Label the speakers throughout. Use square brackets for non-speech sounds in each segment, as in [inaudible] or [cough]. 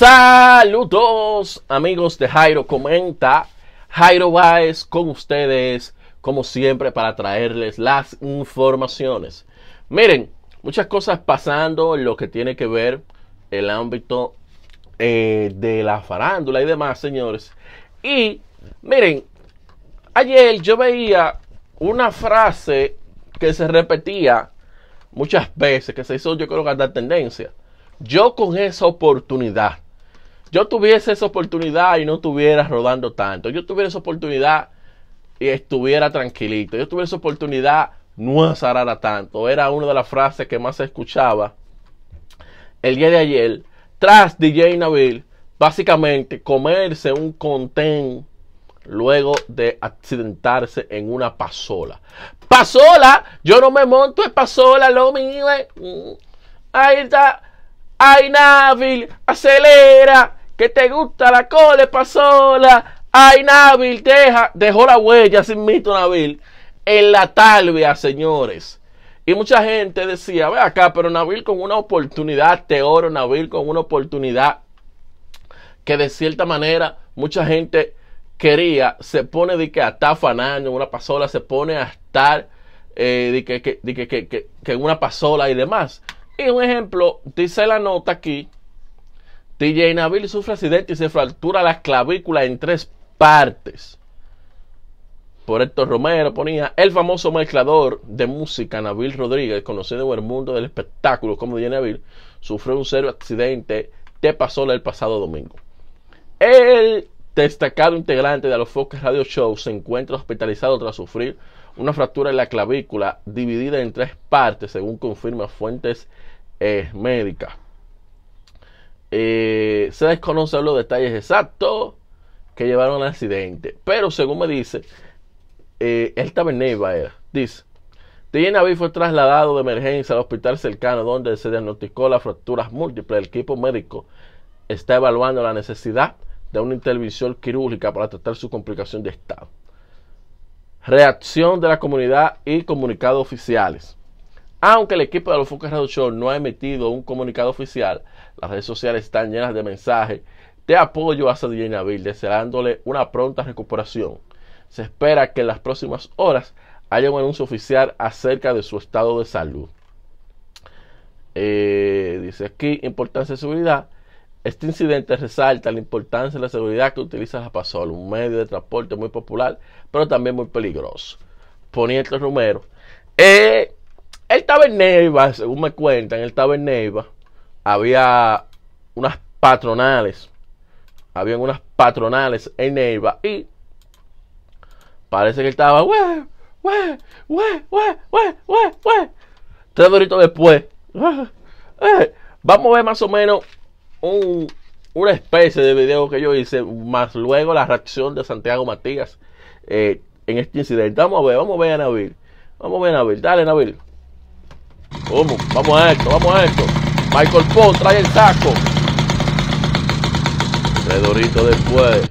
Speaker 1: Saludos amigos de Jairo Comenta. Jairo Baez con ustedes, como siempre, para traerles las informaciones. Miren, muchas cosas pasando en lo que tiene que ver el ámbito eh, de la farándula y demás, señores. Y miren, ayer yo veía una frase que se repetía muchas veces, que se hizo yo creo que la tendencia. Yo con esa oportunidad yo tuviese esa oportunidad y no estuviera rodando tanto, yo tuviera esa oportunidad y estuviera tranquilito, yo tuviera esa oportunidad, no azarara tanto. Era una de las frases que más se escuchaba el día de ayer, tras DJ Nabil, básicamente comerse un contén luego de accidentarse en una pasola. ¡Pasola! Yo no me monto en pasola, lo mío mm, Ahí está. ¡Ay, Nabil! ¡Acelera! que te gusta la cole pasola. Ay, Nabil, deja, dejó la huella sin mito, Nabil, en la talvia, señores. Y mucha gente decía, ve acá, pero Nabil con una oportunidad, te oro, Nabil con una oportunidad que de cierta manera mucha gente quería, se pone de que hasta fanando una pasola, se pone a estar eh, de que, que, que, que, una pasola y demás. Y un ejemplo, dice la nota aquí, TJ Nabil sufre accidente y se fractura la clavícula en tres partes. Por Héctor Romero ponía el famoso mezclador de música Nabil Rodríguez, conocido en el mundo del espectáculo como DJ Nabil, sufrió un serio accidente de pasola el pasado domingo. El destacado integrante de los Fox Radio Show se encuentra hospitalizado tras sufrir una fractura en la clavícula dividida en tres partes, según confirman fuentes eh, médicas. Eh, se desconocen los detalles exactos que llevaron al accidente, pero según me dice, eh, el Neiva, dice, fue trasladado de emergencia al hospital cercano donde se diagnosticó las fracturas múltiples. El equipo médico está evaluando la necesidad de una intervención quirúrgica para tratar su complicación de estado. Reacción de la comunidad y comunicados oficiales. Aunque el equipo de los Focus Radio Show no ha emitido un comunicado oficial, las redes sociales están llenas de mensajes de apoyo a Sadie Nabil, deseándole una pronta recuperación. Se espera que en las próximas horas haya un anuncio oficial acerca de su estado de salud. Eh, dice aquí, importancia de seguridad. Este incidente resalta la importancia de la seguridad que utiliza la Pasol, un medio de transporte muy popular, pero también muy peligroso. Poniente Romero. Eh, él estaba en Neiva, según me cuentan, él estaba en Neiva. Había unas patronales. Habían unas patronales en Neiva. Y parece que él estaba, hue hue hue hue Tres minutos después. Vamos a ver más o menos un, una especie de video que yo hice, más luego la reacción de Santiago Matías eh, en este incidente. Vamos a ver, vamos a ver a Nabil. Vamos a ver a Nabil. Dale, Nabil. Vamos, a esto, vamos a esto. Michael Pond trae el saco. Redorito después.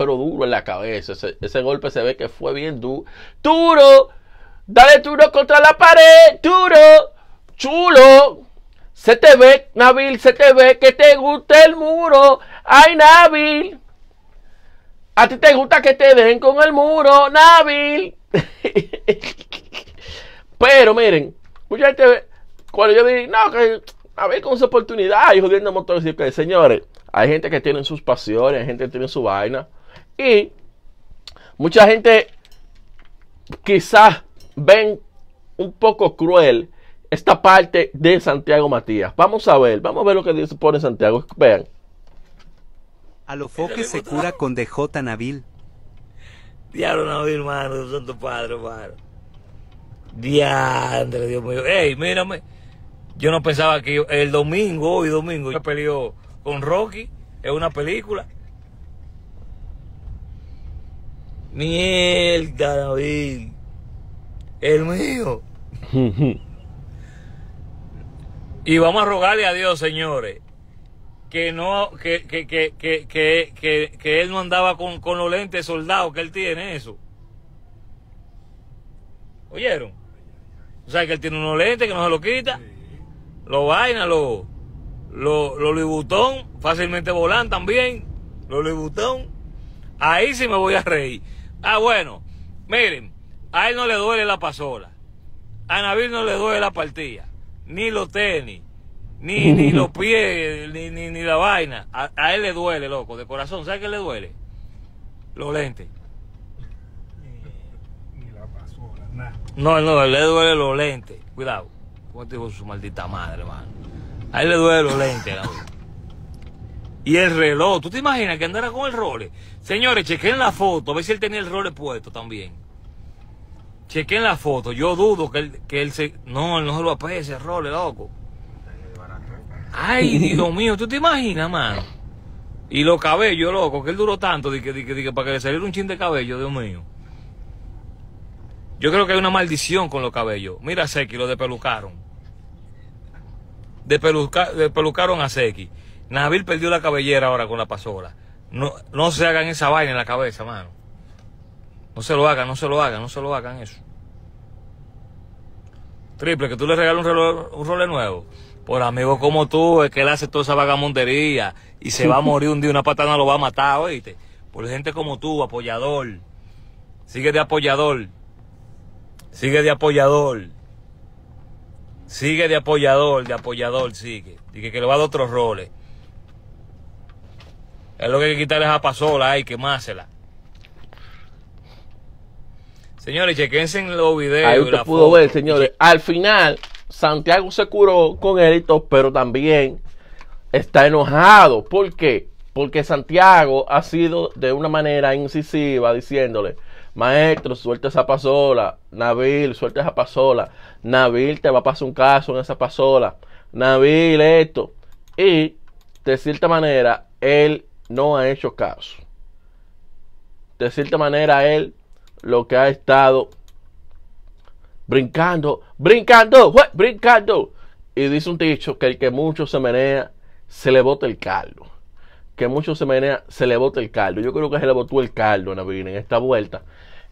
Speaker 1: pero duro en la cabeza. Ese, golpe se ve que fue bien duro. ¡Duro! ¡Dale duro contra la pared! ¡Duro! ¡Chulo! Se te ve, Nabil, se te ve que te gusta el muro. ¡Ay, Nabil! A ti te gusta que te dejen con el muro, Nabil. [laughs] Pero miren, mucha gente cuando yo digo, no, que a ver con su oportunidad, y jodiendo que señores, hay gente que tiene sus pasiones, hay gente que tiene su vaina. Y mucha gente quizás ven un poco cruel esta parte de Santiago Matías. Vamos a ver, vamos a ver lo que Dios pone Santiago. Vean. a foque se cura con DJ Nabil.
Speaker 2: Diablo Nabil, hermano, santo padre, hermano. diablo, Dios mío. Ey, mírame. Yo no pensaba que el domingo, hoy domingo, yo peleó con Rocky en una película. Mierda, David. El mío. y vamos a rogarle a Dios, señores, que no, que, que, que, que él no andaba con, con los lentes soldados, que él tiene eso. ¿Oyeron? O sea, que él tiene unos lentes que no se lo quita. Lo vaina, lo, lo, lo libutón, fácilmente volan también. Lo libutón. Ahí sí me voy a reír. Ah, bueno, miren, a él no le duele la pasola, a Nabil no le duele la partida, ni los tenis, ni, ni [laughs] los pies, ni, ni, la vaina. A, él le duele, loco, de corazón. ¿Sabes qué le duele? Los lentes. Eh, ni la pasola, nada. No, no, le duele los lentes. Cuidado. ¿Cómo te este dijo su maldita madre, hermano? A él le duele los lentes, y el reloj, ¿tú te imaginas que andara con el role? Señores, chequen la foto, a ver si él tenía el role puesto también. Chequen la foto, yo dudo que él, que él se... No, él no se lo apese el role, loco. Ay, [laughs] Dios mío, ¿tú te imaginas, mano? Y los cabellos, loco, que él duró tanto, para que le saliera un chin de cabello, Dios mío. Yo creo que hay una maldición con los cabellos. Mira a Seki, lo depelucaron. Despelucaron pelucaron a Seki. Nabil perdió la cabellera ahora con la pasora. No, no se hagan esa vaina en la cabeza, mano. No se lo hagan, no se lo hagan, no se lo hagan eso. Triple, que tú le regalas un rol un nuevo. Por amigos como tú, es que él hace toda esa vagamondería. y se va a [laughs] morir un día, una patana lo va a matar, oíste. Por gente como tú, apoyador. Sigue de apoyador. Sigue de apoyador. Sigue de apoyador, de apoyador, sigue. Y que, que le va a dar otros roles. Es lo que hay que quitar esa pasola y quemársela. Señores, chequense en los videos. Ahí pudo ver,
Speaker 1: señores. Al final, Santiago se curó con él, pero también está enojado. ¿Por qué? Porque Santiago ha sido de una manera incisiva diciéndole, maestro, suelta esa pasola. Nabil, suelta esa pasola. Nabil, te va a pasar un caso en esa pasola. Nabil, esto. Y, de cierta manera, él no ha hecho caso. De cierta manera, él lo que ha estado brincando, brincando, brincando. Y dice un dicho que el que mucho se menea, se le bota el caldo. Que mucho se menea, se le bota el caldo. Yo creo que se le botó el caldo en esta vuelta.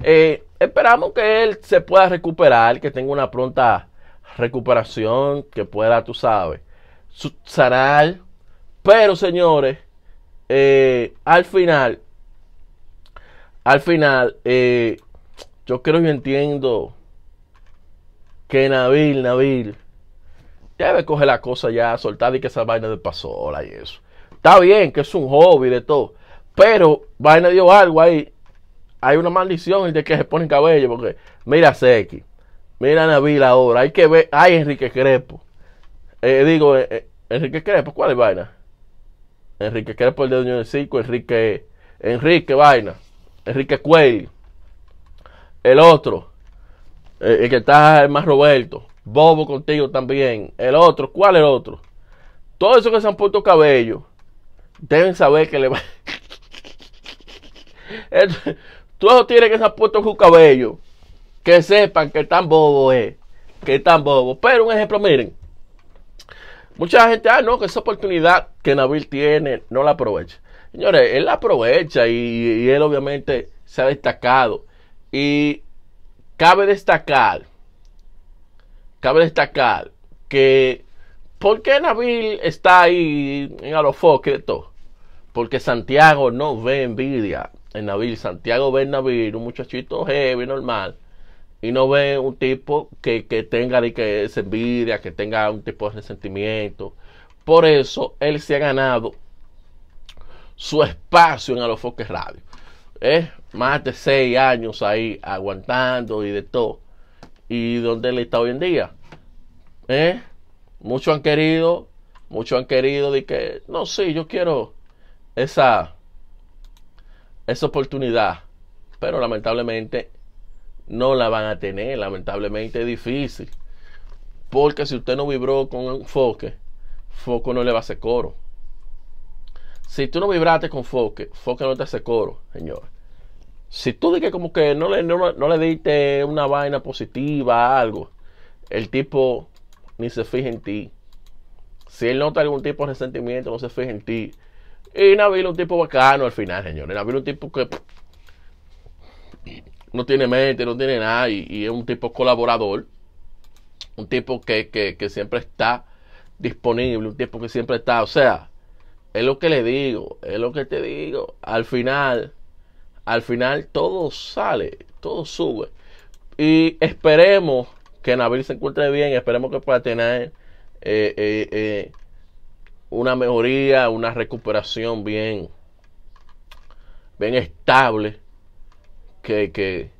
Speaker 1: Eh, esperamos que él se pueda recuperar, que tenga una pronta recuperación, que pueda, tú sabes, sanar, Pero señores, eh, al final, al final, eh, yo creo y entiendo que Nabil, Nabil, debe coger la cosa ya, soltar y que esa vaina de pasola y eso. Está bien que es un hobby de todo, pero vaina dio algo ahí. Hay una maldición de que se ponen cabello, porque mira Seki, mira Nabil ahora, hay que ver, hay Enrique Crepo. Eh, digo, Enrique Crepo, ¿cuál es vaina? Enrique por el dueño del Ciclo, Enrique, Enrique Vaina, Enrique Cuello, el otro, eh, el que está más Roberto, Bobo contigo también, el otro, ¿cuál el otro? Todos esos que se han puesto cabello, deben saber que le va... [laughs] Todos esos tienen que se han puesto su cabello, que sepan que tan bobo es, que tan bobo. Pero un ejemplo, miren, Mucha gente, ah, no, que esa oportunidad que Nabil tiene no la aprovecha. Señores, él la aprovecha y, él obviamente se ha destacado. Y cabe destacar, cabe destacar que ¿por qué Nabil está ahí en alofoque de todo? Porque Santiago no ve envidia en Nabil. Santiago ve en Nabil un muchachito heavy, normal y no ve un tipo que, tenga de que envidia, que tenga un tipo de resentimiento. Por eso él se ha ganado su espacio en Alofoques Radio. es Más de seis años ahí aguantando y de todo. Y donde él está hoy en día. ¿Eh? Muchos han querido, muchos han querido de que, no, sí, yo quiero esa, esa oportunidad. Pero lamentablemente no la van a tener. Lamentablemente difícil. Porque si usted no vibró con enfoque, foco no le va a hacer coro. Si tú no vibraste con foque, foco no te hace coro, señor. Si tú dices como que no le, no, le diste una vaina positiva algo, el tipo ni se fija en ti. Si él nota algún tipo de resentimiento, no se fija en ti. Y Nabil un tipo bacano al final, señor. Nabil un tipo que no tiene mente, no tiene nada y, es un tipo colaborador, un tipo que, siempre está disponible, un tipo que siempre está, o sea, es lo que le digo, es lo que te digo, al final, al final todo sale, todo sube y esperemos que Nabil se encuentre bien, esperemos que pueda tener eh, eh, eh, una mejoría, una recuperación bien, bien estable que, que,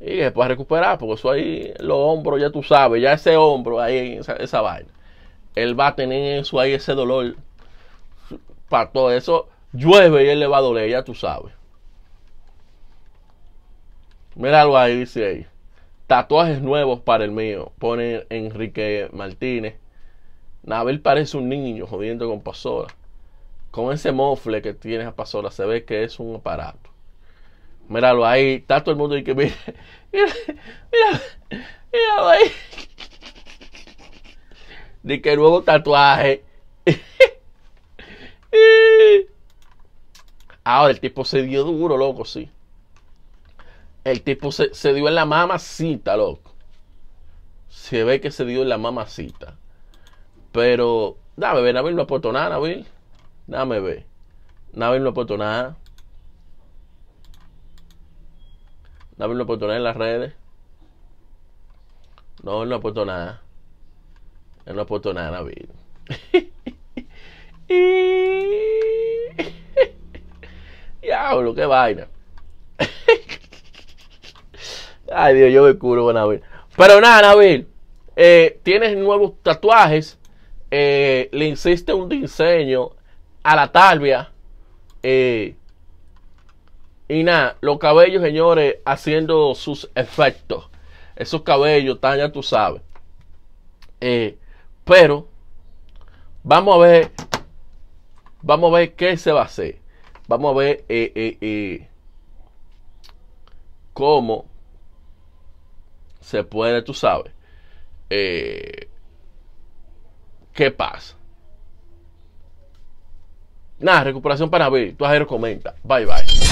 Speaker 1: y recuperar, porque eso ahí, los hombros, ya tú sabes, ya ese hombro, ahí, esa, vaina. Él va a tener eso ahí, ese dolor, para todo eso. Llueve y él le va a doler, ya tú sabes. Míralo ahí, dice ahí. Tatuajes nuevos para el mío, pone Enrique Martínez. Nabel parece un niño jodiendo con Pasola. Con ese mofle que tiene a Pasola se ve que es un aparato. Míralo ahí, está todo el mundo y que [laughs] mira, mira, mira, míralo ahí. De que nuevo tatuaje. [laughs] Ahora, el tipo se dio duro, loco, sí. El tipo se, dio en la mamacita, loco. Se ve que se dio en la mamacita. Pero, dame ver, Nabil no aportó nada, Nabil. Dame ver. Nabil no aportó nada. Dame puesto nada en las redes. No, él no puesto nada. Él no puesto nada, David. [laughs] Diablo, qué vaina. [laughs] Ay, Dios, yo me curo con Nabil. Pero nada, Nabil. Eh, tienes nuevos tatuajes. Eh, le hiciste un diseño a la talvia. Eh, y nada, los cabellos, señores, haciendo sus efectos. Esos cabellos, ya tú sabes. Eh, pero, vamos a ver. Vamos a ver qué se va a hacer. Vamos a ver eh, eh, cómo se puede, tú sabes. ¿Qué pasa? Nada, recuperación para ver. Tú ajero comenta. Bye bye.